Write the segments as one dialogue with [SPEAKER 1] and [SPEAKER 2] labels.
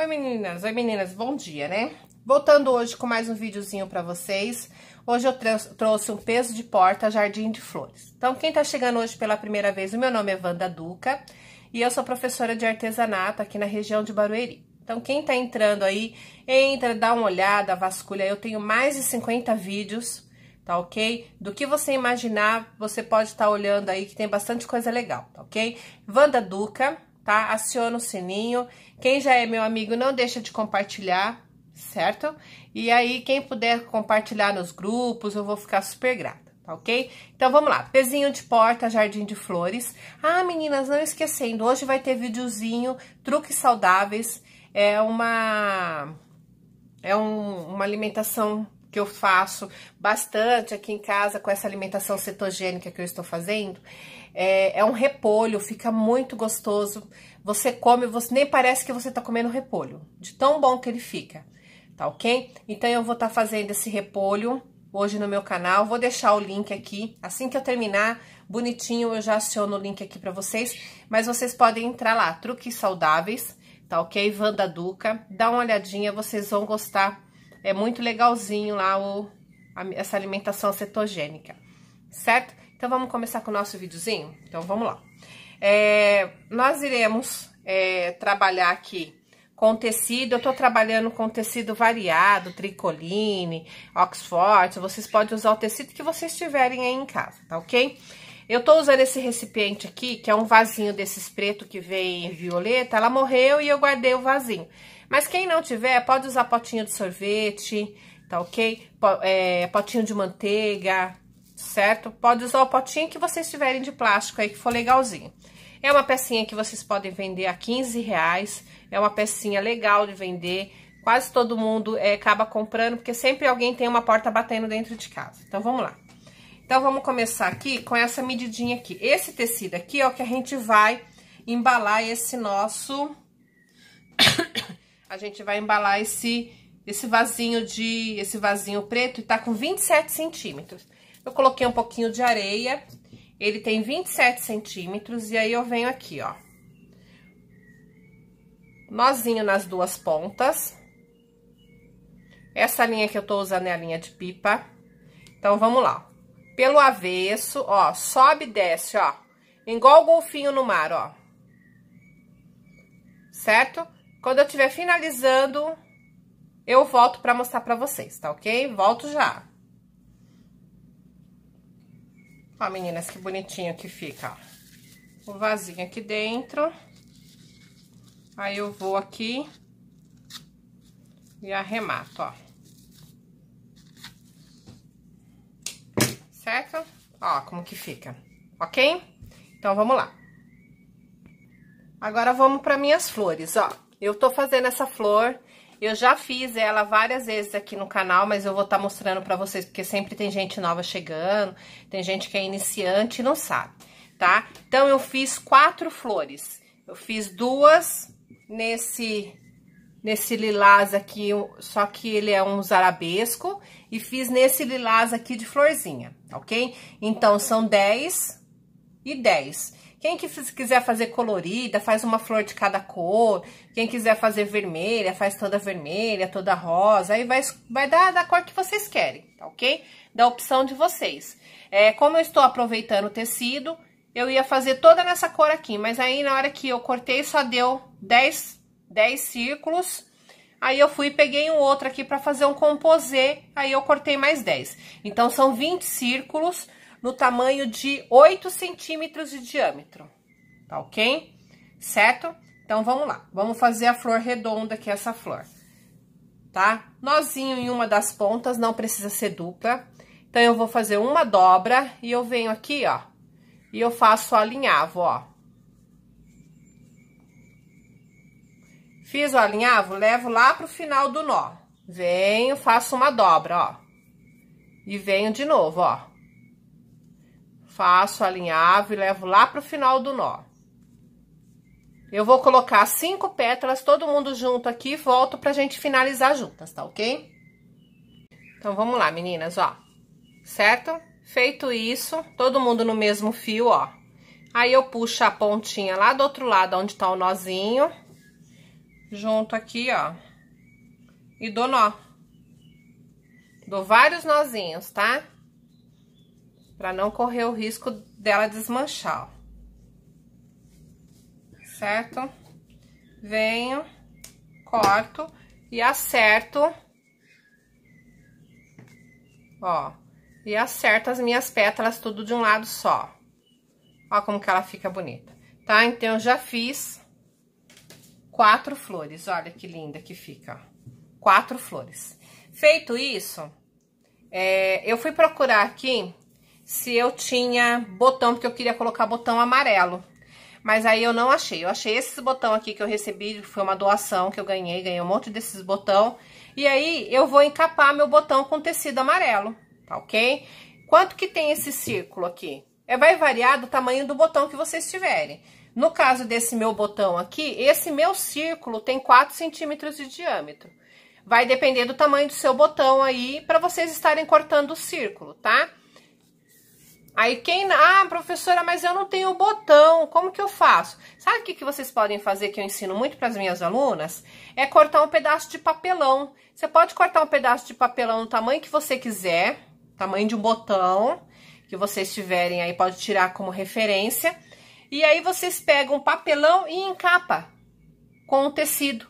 [SPEAKER 1] Oi meninas, oi meninas, bom dia, né? Voltando hoje com mais um videozinho pra vocês. Hoje eu trouxe um peso de porta jardim de flores. Então, quem tá chegando hoje pela primeira vez, o meu nome é Wanda Duca e eu sou professora de artesanato aqui na região de Barueri. Então, quem tá entrando aí, entra, dá uma olhada, vasculha. Eu tenho mais de 50 vídeos, tá ok? Do que você imaginar, você pode estar tá olhando aí que tem bastante coisa legal, tá ok? Wanda Duca, tá? Aciona o sininho. Quem já é meu amigo, não deixa de compartilhar, certo? E aí, quem puder compartilhar nos grupos, eu vou ficar super grata, tá ok? Então, vamos lá. Pezinho de porta, jardim de flores. Ah, meninas, não esquecendo, hoje vai ter videozinho, truques saudáveis. É uma... É um, uma alimentação que eu faço bastante aqui em casa com essa alimentação cetogênica que eu estou fazendo é, é um repolho, fica muito gostoso. Você come, você nem parece que você tá comendo repolho, de tão bom que ele fica, tá ok? Então eu vou estar tá fazendo esse repolho hoje no meu canal. Vou deixar o link aqui. Assim que eu terminar, bonitinho, eu já aciono o link aqui para vocês. Mas vocês podem entrar lá, Truques Saudáveis, tá ok? Vanda Duca. Dá uma olhadinha, vocês vão gostar. É muito legalzinho lá o, a, essa alimentação cetogênica, certo? Então, vamos começar com o nosso videozinho? Então, vamos lá. É, nós iremos é, trabalhar aqui com tecido, eu tô trabalhando com tecido variado, tricoline, oxford, vocês podem usar o tecido que vocês tiverem aí em casa, tá ok? Eu tô usando esse recipiente aqui, que é um vasinho desses preto que vem violeta, ela morreu e eu guardei o vasinho. Mas quem não tiver, pode usar potinho de sorvete, tá ok? é, potinho de manteiga, certo? Pode usar o potinho que vocês tiverem de plástico aí, que for legalzinho. É uma pecinha que vocês podem vender a 15 reais, é uma pecinha legal de vender, quase todo mundo é, acaba comprando, porque sempre alguém tem uma porta batendo dentro de casa. Então, vamos lá. Então, vamos começar aqui com essa medidinha aqui. Esse tecido aqui é o que a gente vai embalar esse nosso... a gente vai embalar esse, esse vasinho de... esse vasinho preto e tá com 27 centímetros. Eu coloquei um pouquinho de areia, ele tem 27 centímetros, e aí eu venho aqui, ó. Nozinho nas duas pontas. Essa linha que eu tô usando é a linha de pipa. Então, vamos lá. Pelo avesso, ó, sobe e desce, ó. Igual o golfinho no mar, ó. Certo? Quando eu tiver finalizando, eu volto pra mostrar pra vocês, tá ok? Volto já. Ó, meninas, que bonitinho que fica, ó. O vasinho aqui dentro. Aí eu vou aqui e arremato, ó. Certo? Ó, como que fica, ok? Então, vamos lá. Agora, vamos para minhas flores, ó. Eu tô fazendo essa flor eu já fiz ela várias vezes aqui no canal, mas eu vou estar tá mostrando pra vocês, porque sempre tem gente nova chegando, tem gente que é iniciante e não sabe, tá? Então, eu fiz quatro flores. Eu fiz duas nesse, nesse lilás aqui, só que ele é um zarabesco, e fiz nesse lilás aqui de florzinha, ok? Então, são 10 e 10. Quem que quiser fazer colorida, faz uma flor de cada cor. Quem quiser fazer vermelha, faz toda vermelha, toda rosa. Aí vai, vai dar da cor que vocês querem, tá ok? Da opção de vocês. É, como eu estou aproveitando o tecido, eu ia fazer toda nessa cor aqui. Mas aí, na hora que eu cortei, só deu 10, 10 círculos. Aí eu fui e peguei um outro aqui para fazer um composê, aí eu cortei mais 10. Então, são 20 círculos no tamanho de 8 centímetros de diâmetro, tá ok? Certo? Então, vamos lá. Vamos fazer a flor redonda aqui, é essa flor, tá? Nozinho em uma das pontas, não precisa ser dupla. Então, eu vou fazer uma dobra e eu venho aqui, ó, e eu faço o alinhavo, ó. Fiz o alinhavo, levo lá pro final do nó. Venho, faço uma dobra, ó. E venho de novo, ó faço alinhavo e levo lá pro final do nó. Eu vou colocar cinco pétalas, todo mundo junto aqui, volto pra gente finalizar juntas, tá ok? Então, vamos lá, meninas, ó. Certo? Feito isso, todo mundo no mesmo fio, ó. Aí, eu puxo a pontinha lá do outro lado, onde tá o nozinho. Junto aqui, ó. E dou nó. Dou vários nozinhos, tá? Tá? Pra não correr o risco dela desmanchar, ó. Certo? Venho, corto e acerto, ó. E acerto as minhas pétalas tudo de um lado só. Ó como que ela fica bonita, tá? Então, já fiz quatro flores. Olha que linda que fica, ó. Quatro flores. Feito isso, é, eu fui procurar aqui se eu tinha botão, porque eu queria colocar botão amarelo. Mas aí eu não achei. Eu achei esses botão aqui que eu recebi, foi uma doação que eu ganhei, ganhei um monte desses botão. E aí eu vou encapar meu botão com tecido amarelo, tá ok? Quanto que tem esse círculo aqui? É, vai variar do tamanho do botão que vocês tiverem. No caso desse meu botão aqui, esse meu círculo tem 4 centímetros de diâmetro. Vai depender do tamanho do seu botão aí, para vocês estarem cortando o círculo, Tá? Aí quem, ah, professora, mas eu não tenho botão, como que eu faço? Sabe o que, que vocês podem fazer que eu ensino muito para as minhas alunas? É cortar um pedaço de papelão. Você pode cortar um pedaço de papelão no tamanho que você quiser, tamanho de um botão que vocês tiverem aí, pode tirar como referência. E aí vocês pegam um papelão e encapa com o tecido.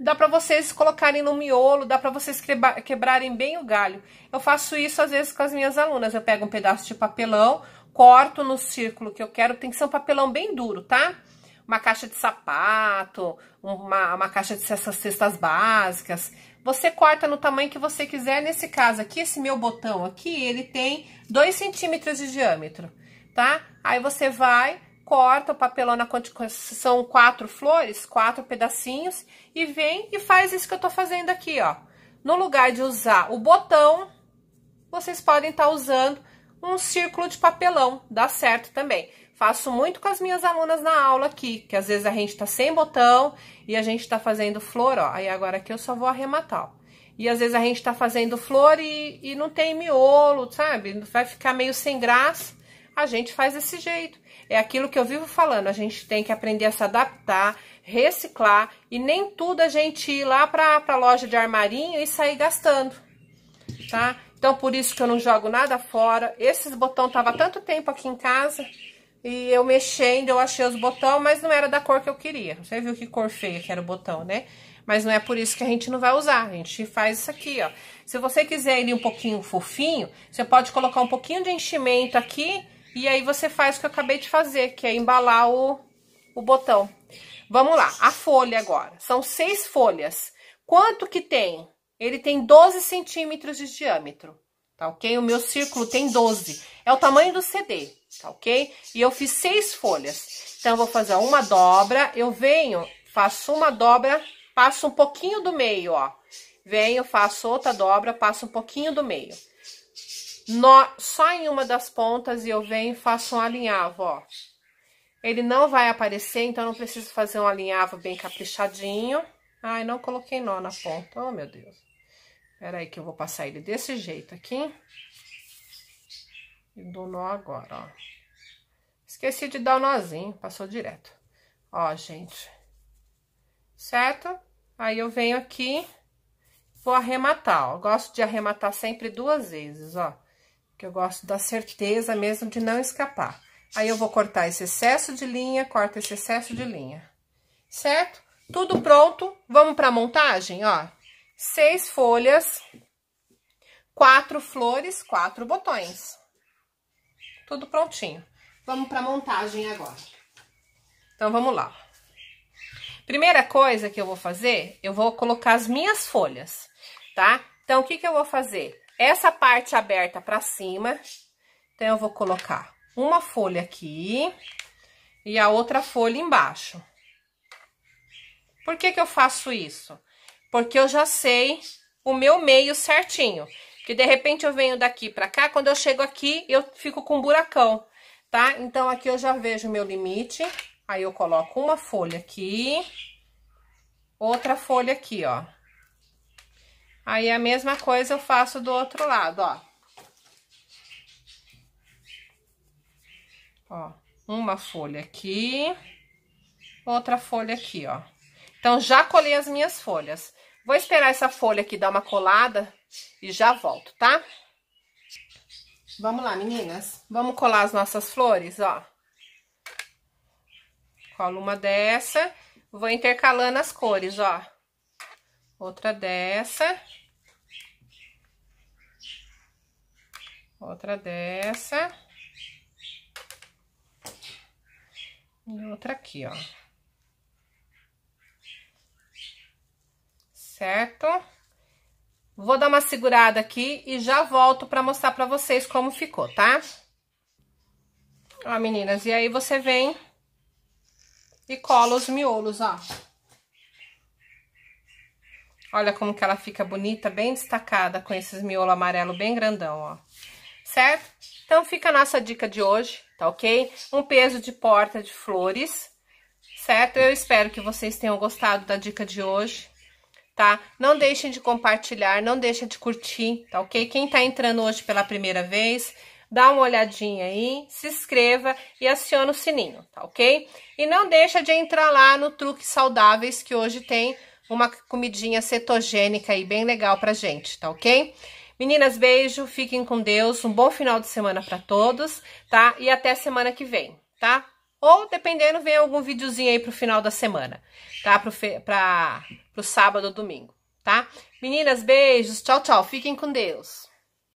[SPEAKER 1] Dá para vocês colocarem no miolo, dá para vocês quebrarem bem o galho. Eu faço isso às vezes com as minhas alunas. Eu pego um pedaço de papelão, corto no círculo que eu quero. Tem que ser um papelão bem duro, tá? Uma caixa de sapato, uma, uma caixa de essas cestas básicas. Você corta no tamanho que você quiser. Nesse caso aqui, esse meu botão aqui, ele tem 2 centímetros de diâmetro, tá? Aí você vai, corta o papelão na são quatro flores, quatro pedacinhos, e vem e faz isso que eu tô fazendo aqui, ó. No lugar de usar o botão, vocês podem estar tá usando um círculo de papelão, dá certo também. Faço muito com as minhas alunas na aula aqui, que às vezes a gente tá sem botão e a gente tá fazendo flor, ó. Aí agora aqui eu só vou arrematar, ó. E às vezes a gente tá fazendo flor e, e não tem miolo, sabe? Vai ficar meio sem graça a gente faz desse jeito. É aquilo que eu vivo falando, a gente tem que aprender a se adaptar, reciclar e nem tudo a gente ir lá para a loja de armarinho e sair gastando, tá? Então por isso que eu não jogo nada fora. Esses botão tava tanto tempo aqui em casa e eu mexendo, eu achei os botão, mas não era da cor que eu queria. Você viu que cor feia que era o botão, né? Mas não é por isso que a gente não vai usar, a gente faz isso aqui, ó. Se você quiser ele um pouquinho fofinho, você pode colocar um pouquinho de enchimento aqui e aí você faz o que eu acabei de fazer, que é embalar o, o botão. Vamos lá, a folha agora. São seis folhas. Quanto que tem? Ele tem 12 centímetros de diâmetro, tá ok? O meu círculo tem 12. É o tamanho do CD, tá ok? E eu fiz seis folhas. Então, eu vou fazer uma dobra. Eu venho, faço uma dobra, passo um pouquinho do meio, ó. Venho, faço outra dobra, passo um pouquinho do meio nó só em uma das pontas e eu venho e faço um alinhavo, ó. Ele não vai aparecer, então não preciso fazer um alinhavo bem caprichadinho. Ai, não coloquei nó na ponta, oh meu Deus. Pera aí que eu vou passar ele desse jeito aqui. E dou nó agora, ó. Esqueci de dar o nozinho, passou direto. Ó, gente. Certo? Aí eu venho aqui, vou arrematar, ó. gosto de arrematar sempre duas vezes, ó que eu gosto da certeza mesmo de não escapar. Aí eu vou cortar esse excesso de linha, corta esse excesso de linha, certo? Tudo pronto, vamos para a montagem, ó. Seis folhas, quatro flores, quatro botões. Tudo prontinho. Vamos para a montagem agora. Então, vamos lá. Primeira coisa que eu vou fazer, eu vou colocar as minhas folhas, tá? Então, o que que eu vou fazer? essa parte aberta pra cima. Então, eu vou colocar uma folha aqui e a outra folha embaixo. Por que que eu faço isso? Porque eu já sei o meu meio certinho. Que de repente eu venho daqui pra cá, quando eu chego aqui, eu fico com um buracão, tá? Então, aqui eu já vejo o meu limite. Aí, eu coloco uma folha aqui, outra folha aqui, ó. Aí a mesma coisa eu faço do outro lado, ó. Ó, uma folha aqui, outra folha aqui, ó. Então, já colhei as minhas folhas. Vou esperar essa folha aqui dar uma colada e já volto, tá? Vamos lá, meninas. Vamos colar as nossas flores, ó. Colo uma dessa, vou intercalando as cores, ó. Outra dessa. Outra dessa. E outra aqui, ó. Certo? Vou dar uma segurada aqui e já volto pra mostrar pra vocês como ficou, tá? Ó, meninas, e aí você vem e cola os miolos, ó. Olha como que ela fica bonita, bem destacada com esses miolo amarelo bem grandão, ó certo? Então fica a nossa dica de hoje, tá ok? Um peso de porta de flores, certo? Eu espero que vocês tenham gostado da dica de hoje, tá? Não deixem de compartilhar, não deixem de curtir, tá ok? Quem tá entrando hoje pela primeira vez, dá uma olhadinha aí, se inscreva e aciona o sininho, tá ok? E não deixa de entrar lá no Truque Saudáveis, que hoje tem uma comidinha cetogênica aí bem legal pra gente, tá ok? Meninas, beijo, fiquem com Deus, um bom final de semana para todos, tá? E até semana que vem, tá? Ou, dependendo, vem algum videozinho aí pro final da semana, tá? Pro, fe... pra... pro sábado ou domingo, tá? Meninas, beijos, tchau, tchau, fiquem com Deus.